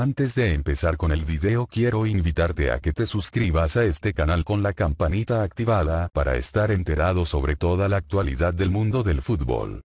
Antes de empezar con el video quiero invitarte a que te suscribas a este canal con la campanita activada para estar enterado sobre toda la actualidad del mundo del fútbol.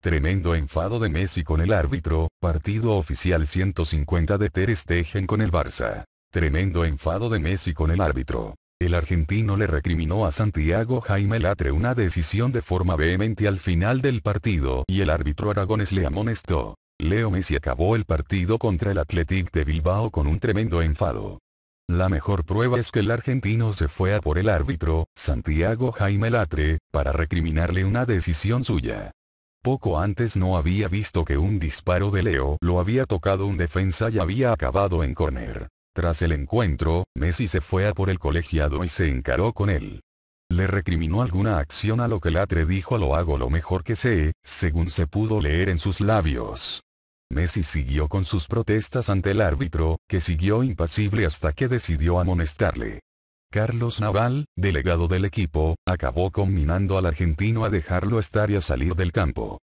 Tremendo enfado de Messi con el árbitro, partido oficial 150 de Ter Stegen con el Barça. Tremendo enfado de Messi con el árbitro. El argentino le recriminó a Santiago Jaime Latre una decisión de forma vehemente al final del partido y el árbitro Aragones le amonestó. Leo Messi acabó el partido contra el Athletic de Bilbao con un tremendo enfado. La mejor prueba es que el argentino se fue a por el árbitro, Santiago Jaime Latre, para recriminarle una decisión suya. Poco antes no había visto que un disparo de Leo lo había tocado un defensa y había acabado en córner. Tras el encuentro, Messi se fue a por el colegiado y se encaró con él. Le recriminó alguna acción a lo que Latre dijo lo hago lo mejor que sé, según se pudo leer en sus labios. Messi siguió con sus protestas ante el árbitro, que siguió impasible hasta que decidió amonestarle. Carlos Naval, delegado del equipo, acabó combinando al argentino a dejarlo estar y a salir del campo.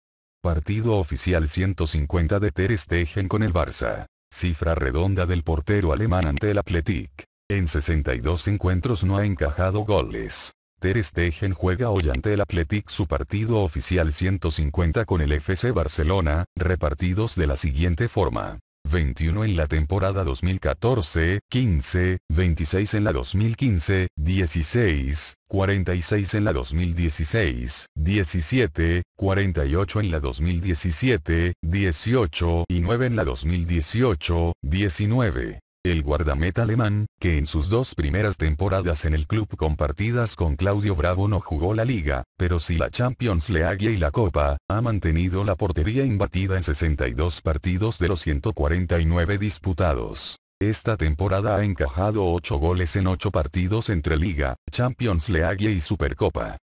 Partido oficial 150 de Ter Stegen con el Barça. Cifra redonda del portero alemán ante el Athletic. En 62 encuentros no ha encajado goles. Ter Stegen juega hoy ante el Athletic su partido oficial 150 con el FC Barcelona, repartidos de la siguiente forma. 21 en la temporada 2014-15, 26 en la 2015-16, 46 en la 2016, 17, 48 en la 2017, 18 y 9 en la 2018, 19 el guardameta alemán, que en sus dos primeras temporadas en el club compartidas con Claudio Bravo no jugó la liga, pero sí la Champions League y la Copa, ha mantenido la portería imbatida en 62 partidos de los 149 disputados. Esta temporada ha encajado 8 goles en 8 partidos entre Liga, Champions League y Supercopa.